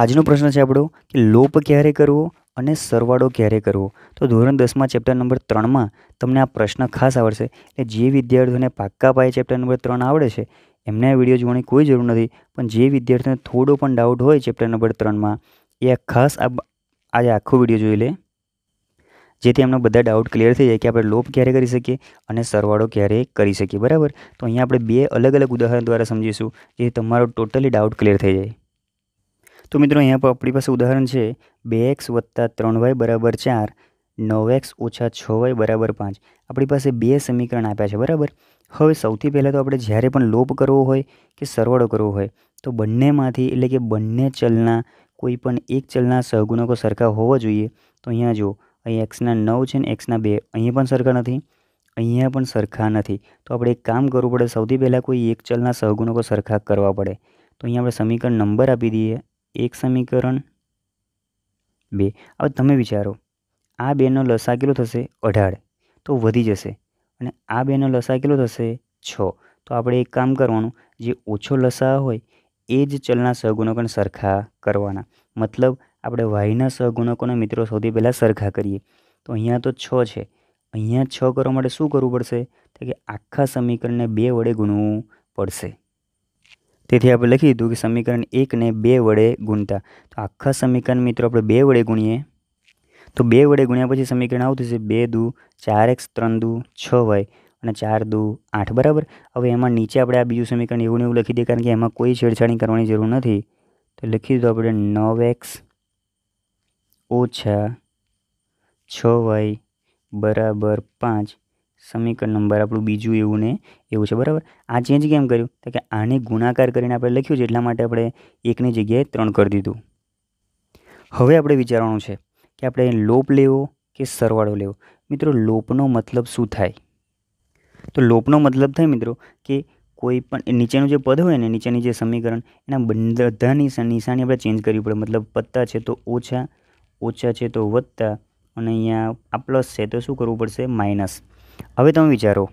આજનો પ્રશ્ન છે આપણો કે લોપ ક્યારે કરવો અને સરવાળો ક્યારે કરવો તો ધોરણ દસમાં ચેપ્ટર નંબર ત્રણમાં તમને આ પ્રશ્ન ખાસ આવડશે એટલે જે વિદ્યાર્થીઓને પાક્કા પાયે ચેપ્ટર નંબર ત્રણ આવડે છે એમને આ વિડીયો જોવાની કોઈ જરૂર નથી પણ જે વિદ્યાર્થીઓને થોડો પણ ડાઉટ હોય ચેપ્ટર નંબર ત્રણમાં એ ખાસ આજે આખો વિડીયો જોઈ લે જેથી એમનો બધા ડાઉટ ક્લિયર થઈ જાય કે આપણે લોપ ક્યારે કરી શકીએ અને સરવાળો ક્યારે કરી શકીએ બરાબર તો અહીંયા આપણે બે અલગ અલગ ઉદાહરણ દ્વારા સમજીશું જેથી તમારો ટોટલી ડાઉટ ક્લિયર થઈ જાય તો મિત્રો અહીંયા પર આપણી પાસે ઉદાહરણ છે 2x + 3y = 4 9x - 6y = 5 આપણી પાસે બે સમીકરણ આપ્યા છે બરાબર હવે સૌથી પહેલા તો આપણે જ્યારે પણ લોપ કરવો હોય કે સરવાળો કરવો હોય તો બંનેમાંથી એટલે કે બંને ચલના કોઈ પણ એક ચલના સહગુણકો સરખા હોવા જોઈએ તો અહીંયા જો અહીં x ના 9 છે અને x ના 2 અહીંયા પણ સરખા નથી અહીંયા પણ સરખા નથી તો આપણે એક કામ કરવું પડે સૌથી પહેલા કોઈ એક ચલના સહગુણકો સરખા કરવા પડે તો અહીં આપણે સમીકરણ નંબર આપી દીયે એક સમીકરણ બે હવે તમે વિચારો આ બેનો લસા કેટલો થશે અઢાર તો વધી જશે અને આ બેનો લસા કેટલો થશે છ તો આપણે એક કામ કરવાનું જે ઓછો લસા હોય એ જ ચલના સહગુણકોને સરખા કરવાના મતલબ આપણે વાયના સહગુણકોને મિત્રો સૌથી પહેલાં સરખા કરીએ તો અહીંયા તો છ છે અહીંયા છ કરવા માટે શું કરવું પડશે તો કે આખા સમીકરણને બે વડે ગુણવું પડશે તેથી આપણે લખી દીધું કે સમીકરણ એકને બે વડે ગુણતા તો આખા સમીકરણ મિત્રો આપણે બે વડે ગુણીએ તો બે વડે ગુણ્યા પછી સમીકરણ આવતું છે બે દુ ચાર એક્સ ત્રણ દુ છ વાય અને ચાર દુ આઠ બરાબર હવે એમાં નીચે આપણે આ બીજું સમીકરણ એવું ને એવું લખી દઈએ કારણ કે એમાં કોઈ છેડછાણી કરવાની જરૂર નથી તો લખી દીધું આપણે નવ એક્સ ઓછા છ વાય બરાબર પાંચ સમીકરણ નંબર આપણું બીજું એવું ને એવું છે બરાબર આ ચેન્જ કેમ કર્યું તો કે આને ગુણાકાર કરીને આપણે લખ્યું છે એટલા માટે આપણે એકની જગ્યાએ ત્રણ કરી દીધું હવે આપણે વિચારવાનું છે કે આપણે લોપ લેવો કે સરવાળો લેવો મિત્રો લોપનો મતલબ શું થાય તો લોપનો મતલબ થાય મિત્રો કે કોઈ પણ નીચેનું જે પદ હોય ને નીચેની જે સમીકરણ એના બધાની નિશાની આપણે ચેન્જ કરવી પડે મતલબ પત્તા છે તો ઓછા ઓછા છે તો વત્તા અને અહીંયા આ પ્લસ છે તો શું કરવું પડશે માઇનસ હવે તમે વિચારો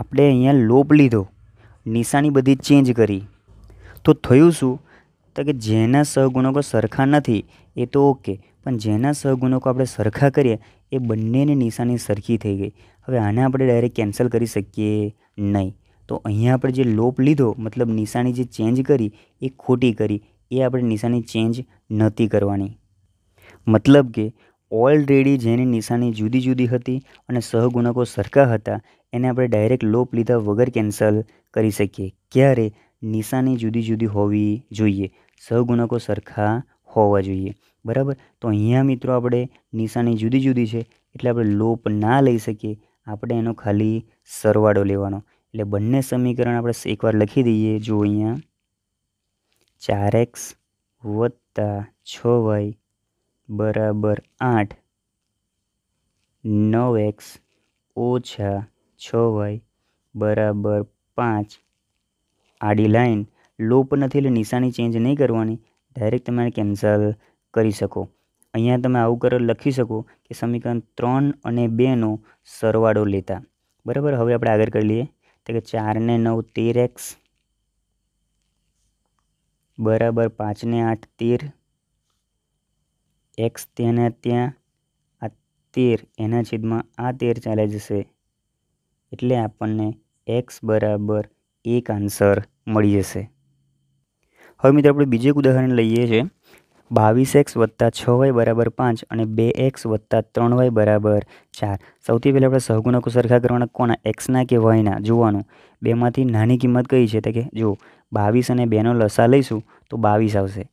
આપણે અહીંયા લોપ લીધો નિશાની બધી ચેન્જ કરી તો થયું શું તો કે જેના સહગુણકો સરખા નથી એ તો ઓકે પણ જેના સહગુણકો આપણે સરખા કરીએ એ બંનેની નિશાની સરખી થઈ ગઈ હવે આને આપણે ડાયરેક્ટ કેન્સલ કરી શકીએ નહીં તો અહીંયા આપણે જે લોપ લીધો મતલબ નિશાની જે ચેન્જ કરી એ ખોટી કરી એ આપણે નિશાની ચેન્જ નહોતી કરવાની મતલબ કે ઓલરેડી જેની નિશાની જુદી જુદી હતી અને સહગુણકો સરખા હતા એને આપણે ડાયરેક્ટ લોપ લીધા વગર કેન્સલ કરી શકીએ ક્યારે નિશાની જુદી જુદી હોવી જોઈએ સહગુણકો સરખા હોવા જોઈએ બરાબર તો અહીંયા મિત્રો આપણે નિશાની જુદી જુદી છે એટલે આપણે લોપ ના લઈ શકીએ આપણે એનો ખાલી સરવાળો લેવાનો એટલે બંને સમીકરણ આપણે એકવાર લખી દઈએ જો અહીંયા ચાર એક્સ વત્તા છ વાય બરાબર આઠ નવ એક્સ ઓછા છ વાય બરાબર પાંચ આડી લાઈન લોપ નથી એટલે નિશાની ચેન્જ નહીં કરવાની ડાયરેક્ટ તમે કેન્સલ કરી શકો અહીંયા તમે આવું કર લખી શકો કે સમીકરણ ત્રણ અને બેનો સરવાળો લેતા બરાબર હવે આપણે આગળ કરી લઈએ તો કે ચારને નવ તેર એક્સ બરાબર પાંચને આઠ તેર એક્સ તેને ત્યાં આ તેર એના છેદમાં આ તેર ચાલે જશે એટલે આપણને એક્સ બરાબર એક આન્સર મળી જશે હવે મિત્રો આપણે બીજું એક ઉદાહરણ લઈએ છીએ બાવીસ એક્સ વત્તા છ વાય બરાબર પાંચ અને બે એક્સ વત્તા ત્રણ વાય બરાબર ચાર સૌથી પહેલાં આપણે સહગુણકો સરખા કરવાના કોના એક્સના કે વાયના જોવાનું બેમાંથી નાની કિંમત કઈ છે તો કે જો બાવીસ અને બેનો લસા લઈશું તો બાવીસ આવશે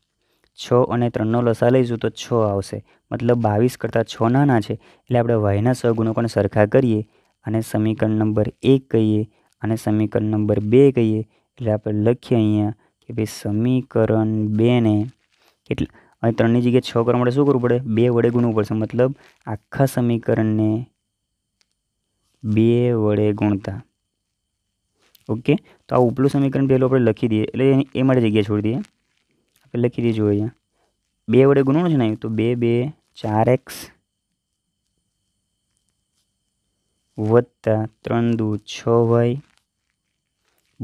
છ અને ત્રણનો લસા લઈશું તો છ આવશે મતલબ બાવીસ કરતાં છ નાના છે એટલે આપણે વાયના સહગુણો પણ સરખા કરીએ અને સમીકરણ નંબર એક કહીએ અને સમીકરણ નંબર બે કહીએ એટલે આપણે લખીએ અહીંયા કે ભાઈ સમીકરણ બેને કેટલા અહીં ત્રણની જગ્યાએ છ કરવા માટે શું કરવું પડે બે વડે ગુણવું પડશે મતલબ આખા સમીકરણને બે વડે ગુણતા ઓકે તો આ ઉપલું સમીકરણ પહેલું આપણે લખી દઈએ એટલે એ માટે જગ્યા છોડી દઈએ લખી દીધું અહીંયા બે વડે ગુણવાનું છે ને તો બે બે ચાર એક્સ વત્તા ત્રણ દુ છ વાય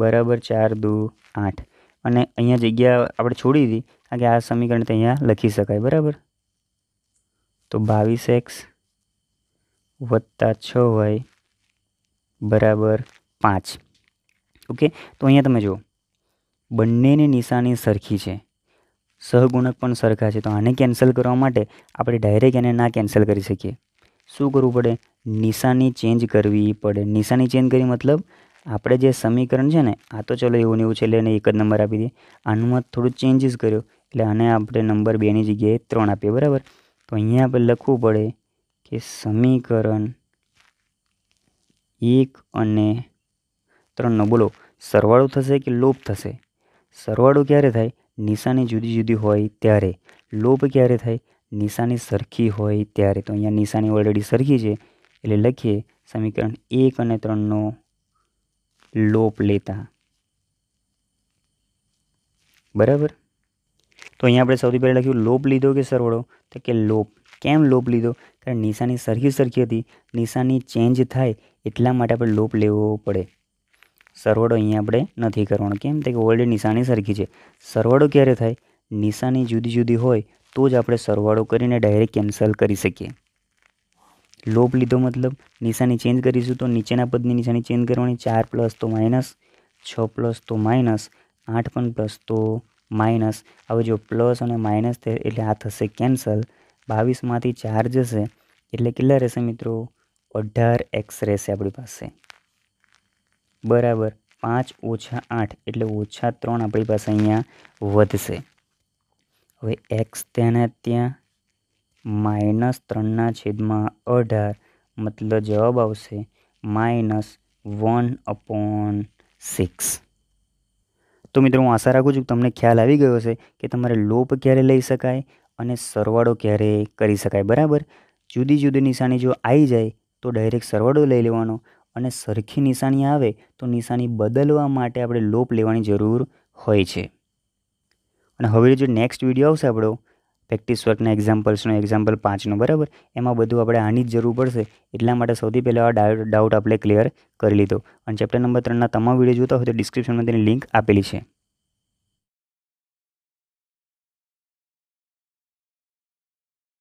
બરાબર ચાર દુ આઠ અને અહીંયા જગ્યા આપણે છોડી દીધી કારણ કે આ સમીકરણ અહીંયા લખી શકાય બરાબર તો બાવીસ એક્સ વત્તા છ વાય બરાબર પાંચ ઓકે તો અહીંયા તમે જુઓ બંનેની નિશાની સરખી છે સહગુણક પણ સરખા છે તો આને કેન્સલ કરવા માટે આપણે ડાયરેક્ટ એને ના કેન્સલ કરી શકીએ શું કરવું પડે નિશાની ચેન્જ કરવી પડે નિશાની ચેન્જ કરી મતલબ આપણે જે સમીકરણ છે ને આ તો ચલો એવું ને એવું છે એટલે એને એક જ નંબર આપી દઈએ આનુંમાં થોડું ચેન્જીસ કર્યો એટલે આને આપણે નંબર બેની જગ્યાએ ત્રણ આપીએ બરાબર તો અહીંયા આપણે લખવું પડે કે સમીકરણ એક અને ત્રણનો બોલો સરવાળો થશે કે લોપ થશે સરવાળો ક્યારે થાય નિશાની જુદી જુદી હોય ત્યારે લોભ ક્યારે થાય નિશાની સરખી હોય ત્યારે તો અહીંયા નિશાની ઓલરેડી સરખી છે એટલે લખીએ સમીકરણ એક અને ત્રણનો લોપ લેતા બરાબર તો અહીંયા આપણે સૌથી પહેલાં લખ્યું લોપ લીધો કે સરવાળો તો કે લોપ કેમ લોપ લીધો કારણ નિશાની સરખી સરખી હતી નિશાની ચેન્જ થાય એટલા માટે આપણે લોપ લેવો પડે સરવાળો અહીંયા આપણે નથી કરવાનો કેમ કે ઓલ્ડ નિશાની સરખી છે સરવાળો ક્યારે થાય નિશાની જુદી જુદી હોય તો જ આપણે સરવાળો કરીને ડાયરેક્ટ કેન્સલ કરી શકીએ લોપ લીધો મતલબ નિશાની ચેન્જ કરીશું તો નીચેના પદની નિશાની ચેન્જ કરવાની ચાર પ્લસ તો માઇનસ છ પ્લસ તો માઇનસ આઠ પણ પ્લસ તો માઇનસ હવે જો પ્લસ અને માઇનસ થાય એટલે આ થશે કેન્સલ બાવીસમાંથી ચાર જશે એટલે કેટલા રહેશે મિત્રો અઢાર એક્સ રહેશે આપણી પાસે બરાબર પાંચ ઓછા આઠ એટલે ઓછા ત્રણ આપણી પાસે અહીંયા વધશે હવે એક્સ ત્યાંના ત્યાં માઇનસ ત્રણના છેદમાં અઢાર મતલબ જવાબ આવશે માઇનસ વન અપોન સિક્સ તો મિત્રો હું આશા રાખું છું તમને ખ્યાલ આવી ગયો હશે કે તમારે લોપ ક્યારે લઈ શકાય અને સરવાળો ક્યારે કરી શકાય બરાબર જુદી જુદી નિશાની જો આવી જાય તો ડાયરેક્ટ સરવાળો લઈ લેવાનો અને સરખી નિશાની આવે તો નિશાની બદલવા માટે આપણે લોપ લેવાની જરૂર હોય છે અને હવે જો નેક્સ્ટ વિડીયો આવશે આપણો પ્રેક્ટિસ વર્કના એક્ઝામ્પલ્સનો એક્ઝામ્પલ પાંચનો બરાબર એમાં બધું આપણે આની જ જરૂર પડશે એટલા માટે સૌથી પહેલાં આ ડાઉટ આપણે ક્લિયર કરી લીધો અને ચેપ્ટર નંબર ત્રણના તમામ વિડીયો જોતા હોય તો ડિસ્ક્રિપ્શનમાં તેની લિંક આપેલી છે